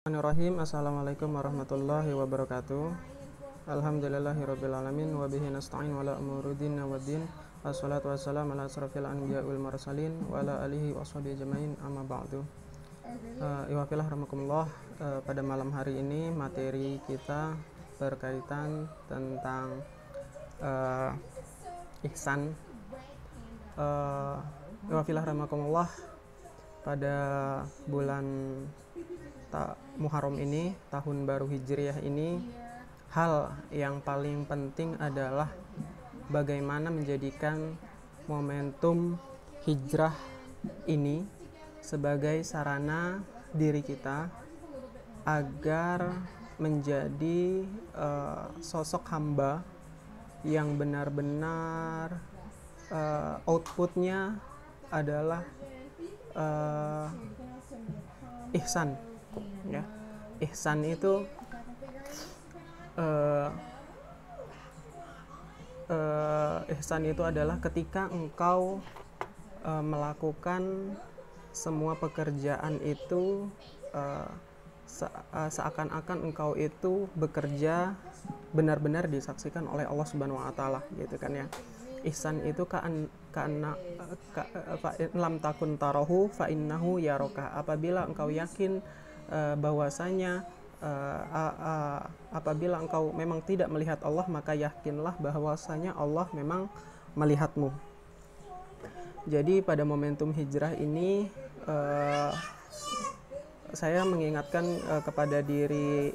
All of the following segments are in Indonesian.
Bismillahirrahmanirrahim Assalamualaikum warahmatullahi wabarakatuh Alhamdulillahirrabbilalamin Wabihi nasta'in wala umurudin nawadin Wassalatu wassalamu ala asrafil anbiya wal mursalin Wa ala alihi wa jamain amma ba'du uh, Iwafilah uh, Pada malam hari ini materi kita berkaitan tentang uh, Ihsan uh, eh, Iwafilah ya Pada bulan ta Muharram ini tahun baru Hijriah ini hal yang paling penting adalah bagaimana menjadikan momentum hijrah ini sebagai sarana diri kita agar menjadi uh, sosok hamba yang benar-benar uh, outputnya adalah uh, ihsan ya ihsan itu uh, uh, ihsan itu adalah ketika engkau uh, melakukan semua pekerjaan itu uh, se uh, seakan-akan engkau itu bekerja benar-benar disaksikan oleh Allah Subhanahu wa taala gitu kan ya. Ihsan itu kan karena ka, ka, fa, lam takun tarohu fa innahu yaraka. Apabila engkau yakin uh, bahwasanya uh, uh, uh, apabila engkau memang tidak melihat Allah maka yakinlah bahwasanya Allah memang melihatmu. Jadi pada momentum hijrah ini uh, saya mengingatkan uh, kepada diri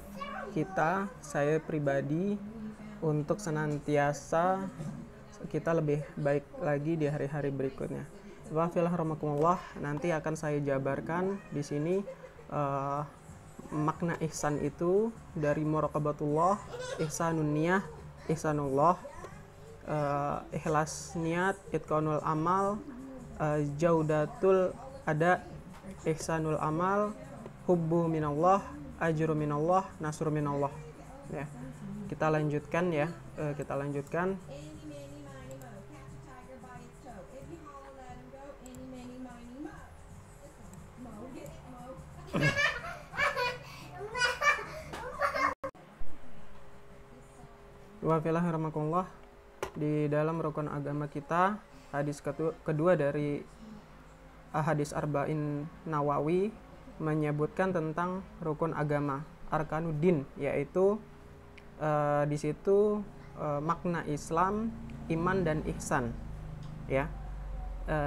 kita, saya pribadi untuk senantiasa kita lebih baik lagi di hari-hari berikutnya. Wafilah nanti akan saya jabarkan di sini uh, makna ihsan itu dari muraqabatullah, ihsanun niyah, ihsanullah, uh, ikhlas niat, itqanul amal, uh, jaudatul ada ihsanul amal, hubbu minallah, ajru minallah, nasru minallah. Ya. Kita lanjutkan ya, uh, kita lanjutkan Wafilah Allah di dalam rukun agama kita hadis kedua dari hadis arba'in Nawawi menyebutkan tentang rukun agama arkanuddin yaitu e, di situ e, makna Islam iman dan ihsan ya e,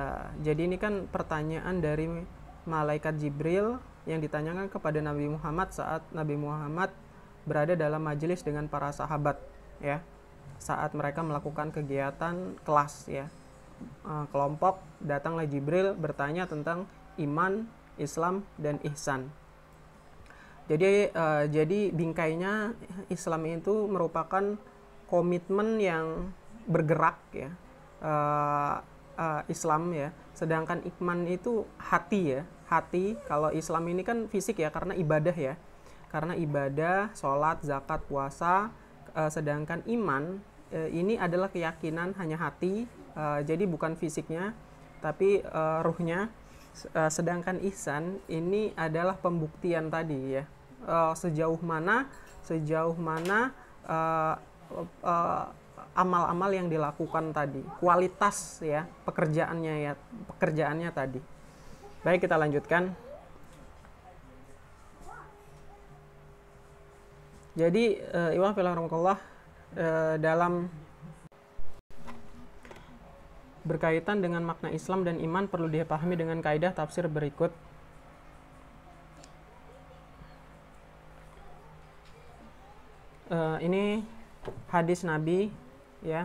jadi ini kan pertanyaan dari malaikat Jibril yang ditanyakan kepada Nabi Muhammad saat Nabi Muhammad berada dalam majelis dengan para sahabat ya saat mereka melakukan kegiatan kelas ya e, kelompok datanglah Jibril bertanya tentang iman, Islam dan ihsan. Jadi e, jadi bingkainya Islam itu merupakan komitmen yang bergerak ya. E, Islam ya, sedangkan iman itu hati ya hati kalau Islam ini kan fisik ya karena ibadah ya karena ibadah sholat zakat puasa e, sedangkan iman e, ini adalah keyakinan hanya hati e, jadi bukan fisiknya tapi e, ruhnya e, sedangkan ihsan ini adalah pembuktian tadi ya e, sejauh mana sejauh mana e, e, amal-amal yang dilakukan tadi, kualitas ya pekerjaannya ya pekerjaannya tadi. Baik, kita lanjutkan. Jadi, uh, eh, Iwan Filharmukullah uh, eh, dalam berkaitan dengan makna Islam dan iman perlu dipahami dengan kaidah tafsir berikut. Uh, ini hadis Nabi, ya.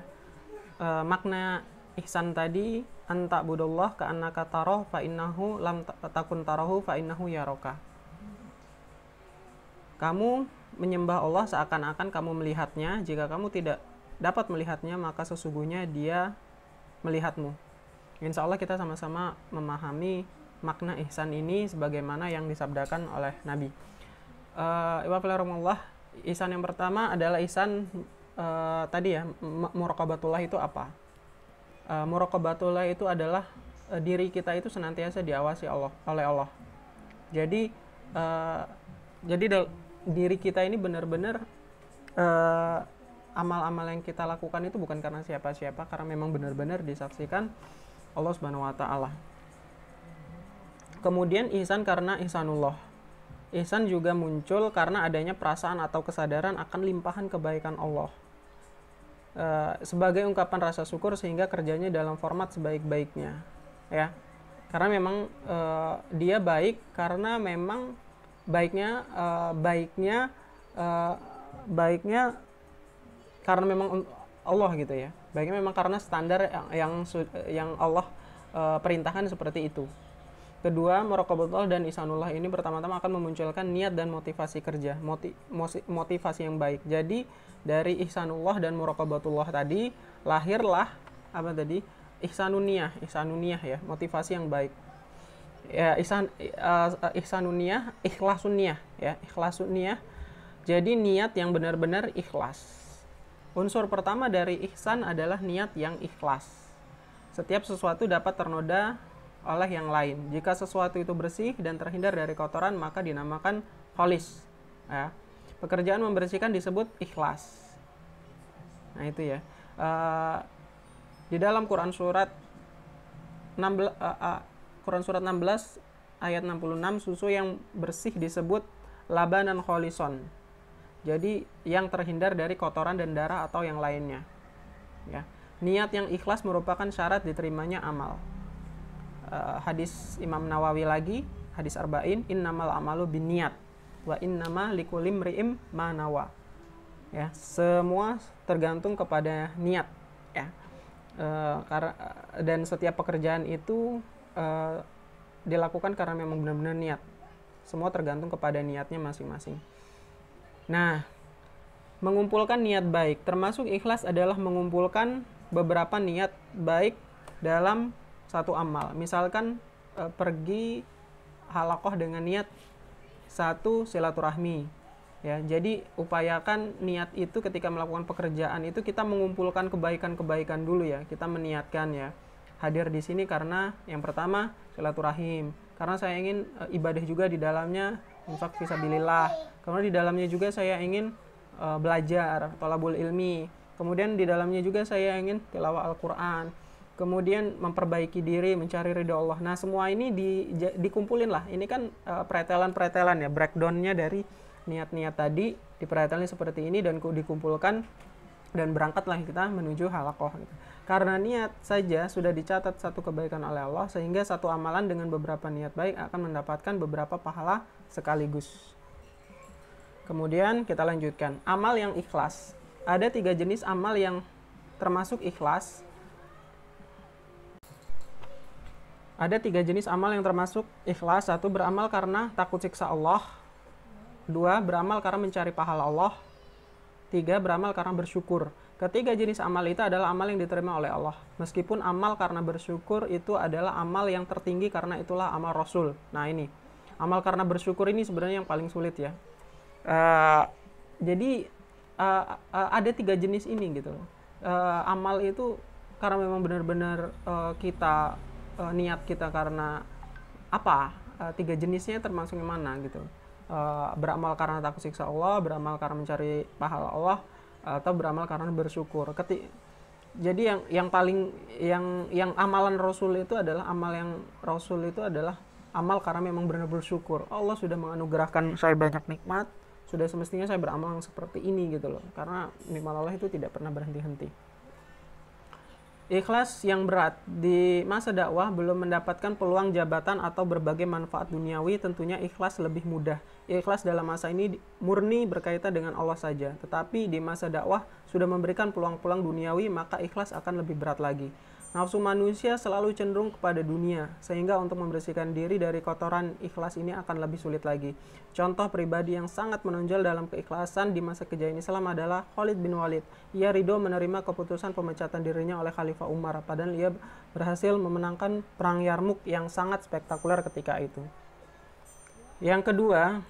Uh, makna ihsan tadi anta budullah ka annaka taroh fa innahu lam takun tarahu fa innahu yaroka. Kamu menyembah Allah seakan-akan kamu melihatnya. Jika kamu tidak dapat melihatnya, maka sesungguhnya dia melihatmu. Insya Allah kita sama-sama memahami makna ihsan ini sebagaimana yang disabdakan oleh Nabi. Uh, ihsan yang pertama adalah ihsan uh, tadi ya, murakabatullah itu apa? uh, eh, muraqabatullah itu adalah uh, diri kita itu senantiasa diawasi Allah oleh Allah. Jadi uh, jadi diri kita ini benar-benar uh, amal-amal yang kita lakukan itu bukan karena siapa-siapa karena memang benar-benar disaksikan Allah Subhanahu wa taala. Kemudian ihsan karena ihsanullah. Ihsan juga muncul karena adanya perasaan atau kesadaran akan limpahan kebaikan Allah Eh, sebagai ungkapan rasa syukur sehingga kerjanya dalam format sebaik-baiknya ya karena memang uh, dia baik karena memang baiknya uh, baiknya uh, baiknya karena memang Allah gitu ya baiknya memang karena standar yang yang, yang Allah uh, perintahkan seperti itu Kedua, merokobotol dan isanullah ini pertama-tama akan memunculkan niat dan motivasi kerja, motivasi yang baik. Jadi dari ihsanullah dan merokobotullah tadi lahirlah apa tadi? ihsanuniyah, ihsanuniyah ya, motivasi yang baik. Ya, ihsan uh, ihsanuniyah, ikhlasuniyah ya, ikhlasuniyah. Jadi niat yang benar-benar ikhlas. Unsur pertama dari ihsan adalah niat yang ikhlas. Setiap sesuatu dapat ternoda oleh yang lain. Jika sesuatu itu bersih dan terhindar dari kotoran, maka dinamakan holis. Ya. Pekerjaan membersihkan disebut ikhlas. Nah itu ya. Uh, di dalam Quran surat 16, uh, uh, Quran surat 16 ayat 66 susu yang bersih disebut labanan kholison. Jadi yang terhindar dari kotoran dan darah atau yang lainnya. Ya. Niat yang ikhlas merupakan syarat diterimanya amal uh, hadis Imam Nawawi lagi, hadis arba'in, innamal amalu biniat wa innama likulim ri'im manawa. Ya, semua tergantung kepada niat, ya. Uh, dan setiap pekerjaan itu uh, dilakukan karena memang benar-benar niat. Semua tergantung kepada niatnya masing-masing. Nah, mengumpulkan niat baik termasuk ikhlas adalah mengumpulkan beberapa niat baik dalam satu amal. Misalkan e, pergi halakoh dengan niat satu silaturahmi. Ya, jadi upayakan niat itu ketika melakukan pekerjaan itu kita mengumpulkan kebaikan-kebaikan dulu ya. Kita meniatkan ya. Hadir di sini karena yang pertama silaturahim. Karena saya ingin e, ibadah juga di dalamnya infak fisabilillah. karena di dalamnya juga saya ingin e, belajar tolabul ilmi. Kemudian di dalamnya juga saya ingin tilawah Al-Qur'an kemudian memperbaiki diri, mencari ridho Allah. Nah, semua ini di, dikumpulin lah. Ini kan uh, eh, peretelan-peretelan ya, breakdownnya dari niat-niat tadi diperetelin seperti ini dan dikumpulkan dan berangkatlah kita menuju halakoh. Gitu. Karena niat saja sudah dicatat satu kebaikan oleh Allah sehingga satu amalan dengan beberapa niat baik akan mendapatkan beberapa pahala sekaligus. Kemudian kita lanjutkan amal yang ikhlas. Ada tiga jenis amal yang termasuk ikhlas ada tiga jenis amal yang termasuk ikhlas. Satu, beramal karena takut siksa Allah. Dua, beramal karena mencari pahala Allah. Tiga, beramal karena bersyukur. Ketiga jenis amal itu adalah amal yang diterima oleh Allah. Meskipun amal karena bersyukur itu adalah amal yang tertinggi karena itulah amal Rasul. Nah ini, amal karena bersyukur ini sebenarnya yang paling sulit ya. Uh, jadi uh, uh, ada tiga jenis ini gitu. Uh, amal itu karena memang benar-benar uh, kita uh, niat kita karena apa uh, tiga jenisnya termasuk yang mana gitu uh, beramal karena takut siksa Allah beramal karena mencari pahala Allah atau beramal karena bersyukur Keti jadi yang yang paling yang yang amalan Rasul itu adalah amal yang Rasul itu adalah amal karena memang benar bersyukur Allah sudah menganugerahkan saya banyak nikmat sudah semestinya saya beramal seperti ini gitu loh karena nikmat Allah itu tidak pernah berhenti-henti Ikhlas yang berat di masa dakwah belum mendapatkan peluang jabatan atau berbagai manfaat duniawi, tentunya ikhlas lebih mudah. Ikhlas dalam masa ini murni berkaitan dengan Allah saja, tetapi di masa dakwah sudah memberikan peluang-peluang duniawi, maka ikhlas akan lebih berat lagi. Nafsu manusia selalu cenderung kepada dunia, sehingga untuk membersihkan diri dari kotoran ikhlas ini akan lebih sulit lagi. Contoh pribadi yang sangat menonjol dalam keikhlasan di masa kejayaan Islam adalah Khalid bin Walid. Ia ridho menerima keputusan pemecatan dirinya oleh Khalifah Umar, padahal ia berhasil memenangkan Perang Yarmuk yang sangat spektakuler ketika itu. Yang kedua,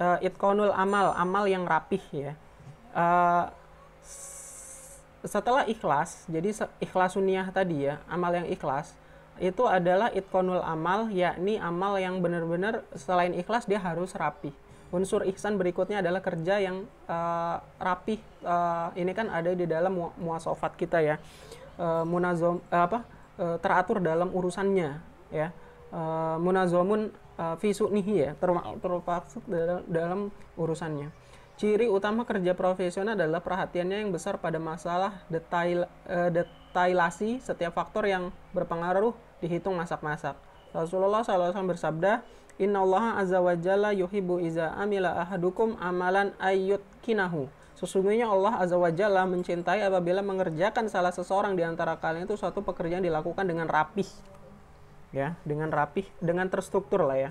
uh, eh, itkonul amal, amal yang rapih ya. Uh, setelah ikhlas, jadi ikhlas sunniah tadi ya, amal yang ikhlas itu adalah itkonul amal, yakni amal yang benar-benar selain ikhlas dia harus rapi. Unsur ihsan berikutnya adalah kerja yang uh, rapih. Uh, ini kan ada di dalam mu muasofat kita ya, uh, munazom uh, apa uh, teratur dalam urusannya ya, uh, munazomun uh, nih ya, termasuk dalam, dalam urusannya. Ciri utama kerja profesional adalah perhatiannya yang besar pada masalah detail eh, detailasi setiap faktor yang berpengaruh dihitung masak-masak. Rasulullah SAW bersabda, Inna Allah azza wa jalla yuhibu iza amila ahadukum amalan ayyut kinahu. Sesungguhnya Allah azza wa jalla mencintai apabila mengerjakan salah seseorang di antara kalian itu suatu pekerjaan dilakukan dengan rapih. Ya, dengan rapih, dengan terstruktur lah ya.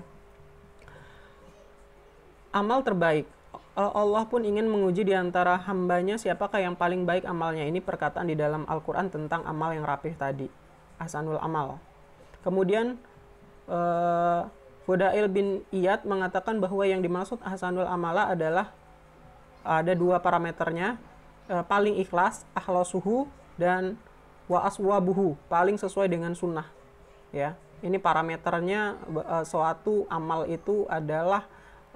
Amal terbaik Eh, Allah pun ingin menguji di antara hambanya siapakah yang paling baik amalnya. Ini perkataan di dalam Al-Quran tentang amal yang rapih tadi. asanul Amal. Kemudian uh, Fudail bin Iyad mengatakan bahwa yang dimaksud asanul Amala adalah ada dua parameternya, uh, paling ikhlas, suhu dan waaswabuhu, paling sesuai dengan sunnah. Ya, ini parameternya uh, suatu amal itu adalah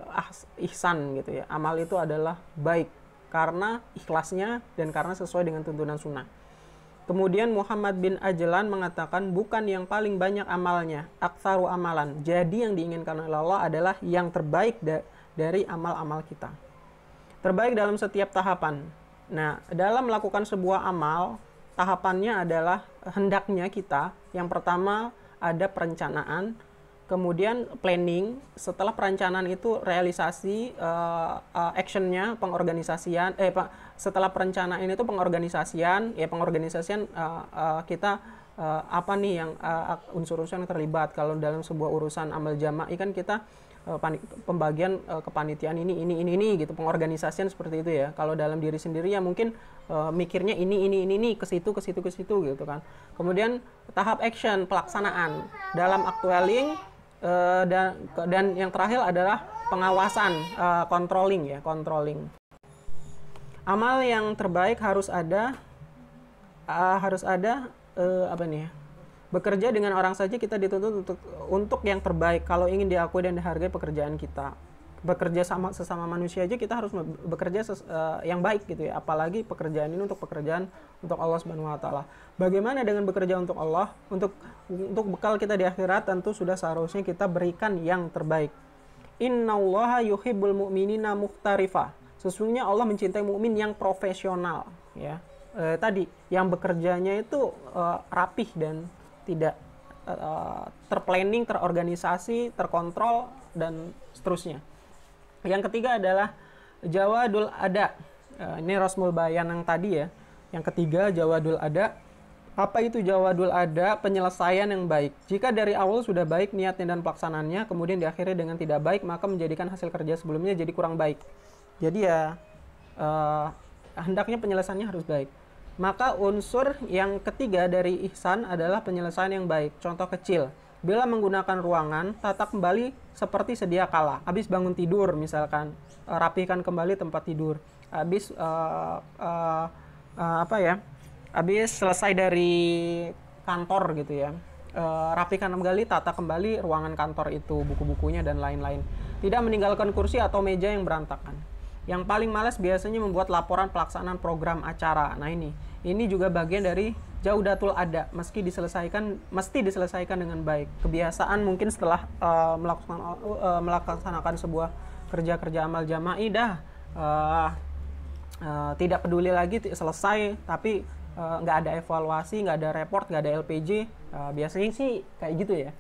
Ah, ihsan gitu ya. Amal itu adalah baik karena ikhlasnya dan karena sesuai dengan tuntunan sunnah. Kemudian Muhammad bin Ajlan mengatakan bukan yang paling banyak amalnya, aksaru amalan. Jadi yang diinginkan oleh Allah adalah yang terbaik da dari amal-amal kita. Terbaik dalam setiap tahapan. Nah, dalam melakukan sebuah amal, tahapannya adalah hendaknya kita yang pertama ada perencanaan, kemudian planning setelah perencanaan itu realisasi uh, uh, actionnya pengorganisasian eh pak setelah perencanaan itu pengorganisasian ya pengorganisasian uh, uh, kita uh, apa nih yang unsur unsur-unsur yang terlibat kalau dalam sebuah urusan amal jamaah ikan kita pembagian uh, kepanitiaan ini ini ini ini gitu pengorganisasian seperti itu ya kalau dalam diri sendiri ya mungkin uh, mikirnya ini ini ini ini ke situ ke situ ke situ gitu kan kemudian tahap action pelaksanaan dalam actualing Eh, dan dan yang terakhir adalah pengawasan uh, controlling ya controlling amal yang terbaik harus ada uh, harus ada uh, apa nih ya? bekerja dengan orang saja kita dituntut untuk untuk yang terbaik kalau ingin diakui dan dihargai pekerjaan kita bekerja sama sesama manusia aja kita harus bekerja ses, uh, yang baik gitu ya apalagi pekerjaan ini untuk pekerjaan untuk Allah Subhanahu wa taala. Bagaimana dengan bekerja untuk Allah? Untuk untuk bekal kita di akhirat tentu sudah seharusnya kita berikan yang terbaik. Innallaha yuhibbul mu'minina muhtarifa. Sesungguhnya Allah mencintai mukmin yang profesional ya. E, tadi yang bekerjanya itu e, rapih dan tidak e, terplanning, terorganisasi, terkontrol dan seterusnya. Yang ketiga adalah Jawadul Ada. Uh, ini Rosmul Bayan yang tadi ya. Yang ketiga Jawadul Ada. Apa itu Jawadul Ada? Penyelesaian yang baik. Jika dari awal sudah baik niatnya dan pelaksanaannya, kemudian diakhiri dengan tidak baik, maka menjadikan hasil kerja sebelumnya jadi kurang baik. Jadi ya uh, hendaknya penyelesaiannya harus baik. Maka unsur yang ketiga dari ihsan adalah penyelesaian yang baik. Contoh kecil bella menggunakan ruangan, tata kembali seperti sedia kala. Habis bangun tidur misalkan, eh, rapikan kembali tempat tidur. Habis uh, uh, uh, apa ya? Habis selesai dari kantor gitu ya. Uh, rapikan kembali, tata kembali ruangan kantor itu, buku-bukunya dan lain-lain. Tidak meninggalkan kursi atau meja yang berantakan. Yang paling malas biasanya membuat laporan pelaksanaan program acara. Nah ini, ini juga bagian dari jauh datul ada. Meski diselesaikan, mesti diselesaikan dengan baik. Kebiasaan mungkin setelah uh, melakukan uh, melaksanakan sebuah kerja-kerja amal jama'i dah uh, uh, tidak peduli lagi selesai, tapi nggak uh, ada evaluasi, nggak ada report, nggak ada LPG. Uh, biasanya sih kayak gitu ya.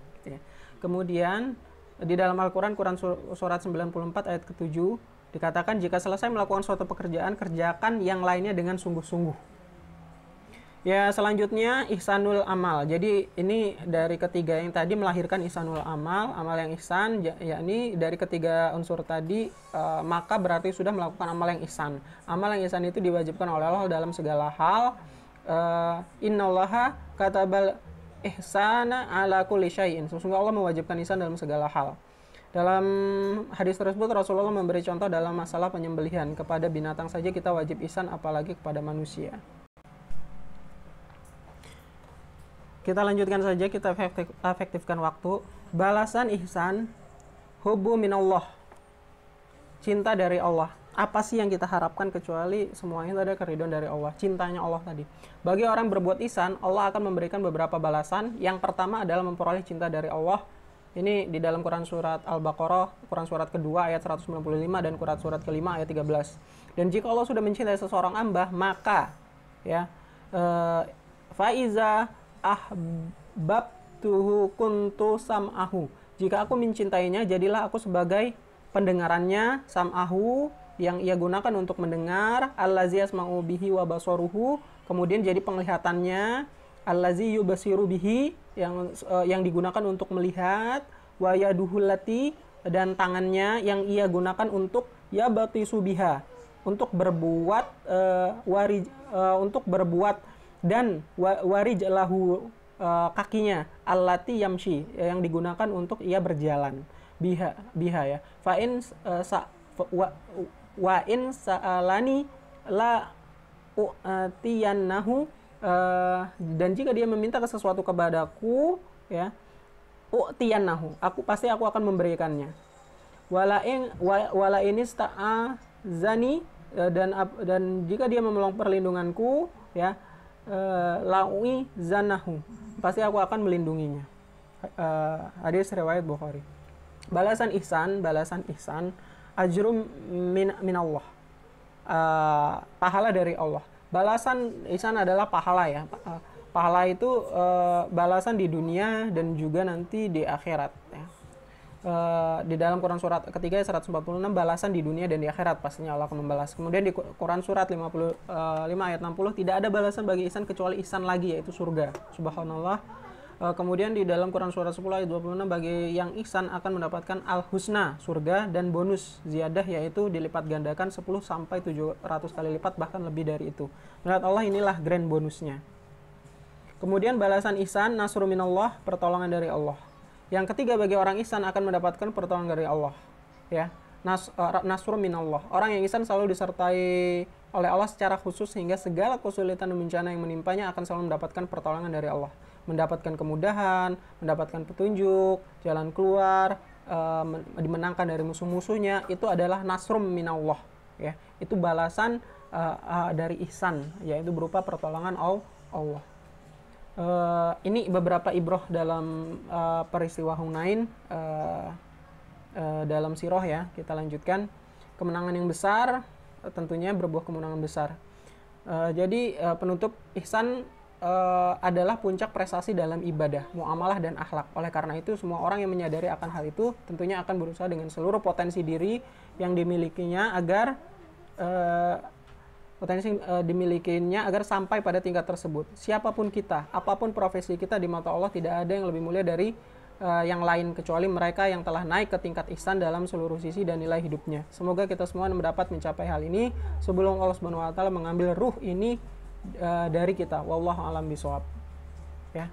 Kemudian di dalam Al-Quran, Quran Surat 94 ayat ke-7, Dikatakan jika selesai melakukan suatu pekerjaan, kerjakan yang lainnya dengan sungguh-sungguh. Ya, selanjutnya ihsanul amal. Jadi ini dari ketiga yang tadi melahirkan ihsanul amal, amal yang ihsan, ya ini dari ketiga unsur tadi e, maka berarti sudah melakukan amal yang ihsan. Amal yang ihsan itu diwajibkan oleh Allah dalam segala hal. E, eh, kata katabal ihsana ala kulli syai'in. Sesungguhnya Allah mewajibkan ihsan dalam segala hal. Dalam hadis tersebut Rasulullah memberi contoh dalam masalah penyembelihan kepada binatang saja kita wajib isan, apalagi kepada manusia. Kita lanjutkan saja kita efektifkan waktu. Balasan ihsan hubu minallah. Cinta dari Allah. Apa sih yang kita harapkan kecuali semuanya ada keridhaan dari Allah, cintanya Allah tadi. Bagi orang berbuat ihsan, Allah akan memberikan beberapa balasan. Yang pertama adalah memperoleh cinta dari Allah ini di dalam Quran surat Al-Baqarah, Quran surat kedua ayat 195 dan Quran surat kelima ayat 13. Dan jika Allah sudah mencintai seseorang hamba, maka ya uh, faiza ahbabtuhu kuntu sam'ahu. Jika aku mencintainya, jadilah aku sebagai pendengarannya sam'ahu yang ia gunakan untuk mendengar allaziyas ma'ubihi wa basoruhu kemudian jadi penglihatannya allazi yubasiru bihi yang uh, yang digunakan untuk melihat wa yaduhullati dan tangannya yang ia gunakan untuk ya batisu biha untuk berbuat uh, warij uh, untuk berbuat dan wa, warij lahu uh, kakinya allati yamshi yang digunakan untuk ia berjalan biha biha ya fa in uh, sa fa, wa, wa in sa'alani la u'tiyannahu Eh, dan jika dia meminta ke sesuatu kepadaku ya u'tiyanahu aku pasti aku akan memberikannya wala in wala ini zani eh, dan dan jika dia memelong perlindunganku ya eh, laui zanahu pasti aku akan melindunginya hadis riwayat Bukhari balasan ihsan balasan ihsan ajrum min, min uh, pahala dari Allah balasan Ihsan adalah pahala ya. Eh, pahala itu e, balasan di dunia dan juga nanti di akhirat ya. E, di dalam Quran surat ketiga 146 balasan di dunia dan di akhirat pastinya Allah akan membalas. Kemudian di Quran surat 55 e, ayat 60 tidak ada balasan bagi Ihsan kecuali Ihsan lagi yaitu surga. Subhanallah Eh, kemudian di dalam Quran surah 10 ayat 26 bagi yang ihsan akan mendapatkan al-husna surga dan bonus ziyadah yaitu dilipat gandakan 10 sampai 700 kali lipat bahkan lebih dari itu. Menurut Allah inilah grand bonusnya. Kemudian balasan ihsan nasru minallah pertolongan dari Allah. Yang ketiga bagi orang ihsan akan mendapatkan pertolongan dari Allah. Ya. Nas, uh, nasru minallah. Orang yang ihsan selalu disertai oleh Allah secara khusus sehingga segala kesulitan dan bencana yang menimpanya akan selalu mendapatkan pertolongan dari Allah mendapatkan kemudahan, mendapatkan petunjuk, jalan keluar, uh, dimenangkan dari musuh-musuhnya itu adalah nasrum minallah ya. Itu balasan uh, uh, dari ihsan yaitu berupa pertolongan Allah. Uh, ini beberapa ibroh dalam uh, peristiwa Hunain uh, uh, dalam siroh ya. Kita lanjutkan kemenangan yang besar tentunya berbuah kemenangan besar. Uh, jadi uh, penutup ihsan uh, adalah puncak prestasi dalam ibadah, muamalah dan akhlak. Oleh karena itu, semua orang yang menyadari akan hal itu tentunya akan berusaha dengan seluruh potensi diri yang dimilikinya agar uh, potensi uh, dimilikinya agar sampai pada tingkat tersebut. Siapapun kita, apapun profesi kita di mata Allah tidak ada yang lebih mulia dari uh, yang lain kecuali mereka yang telah naik ke tingkat ihsan dalam seluruh sisi dan nilai hidupnya. Semoga kita semua mendapat mencapai hal ini sebelum Allah Subhanahu wa taala mengambil ruh ini uh, dari kita wallahu alam bisawab ya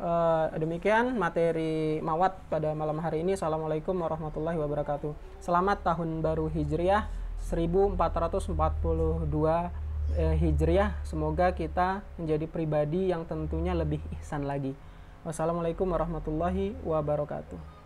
uh, demikian materi mawat pada malam hari ini assalamualaikum warahmatullahi wabarakatuh selamat tahun baru hijriah 1442 uh, eh, hijriah semoga kita menjadi pribadi yang tentunya lebih ihsan lagi wassalamualaikum warahmatullahi wabarakatuh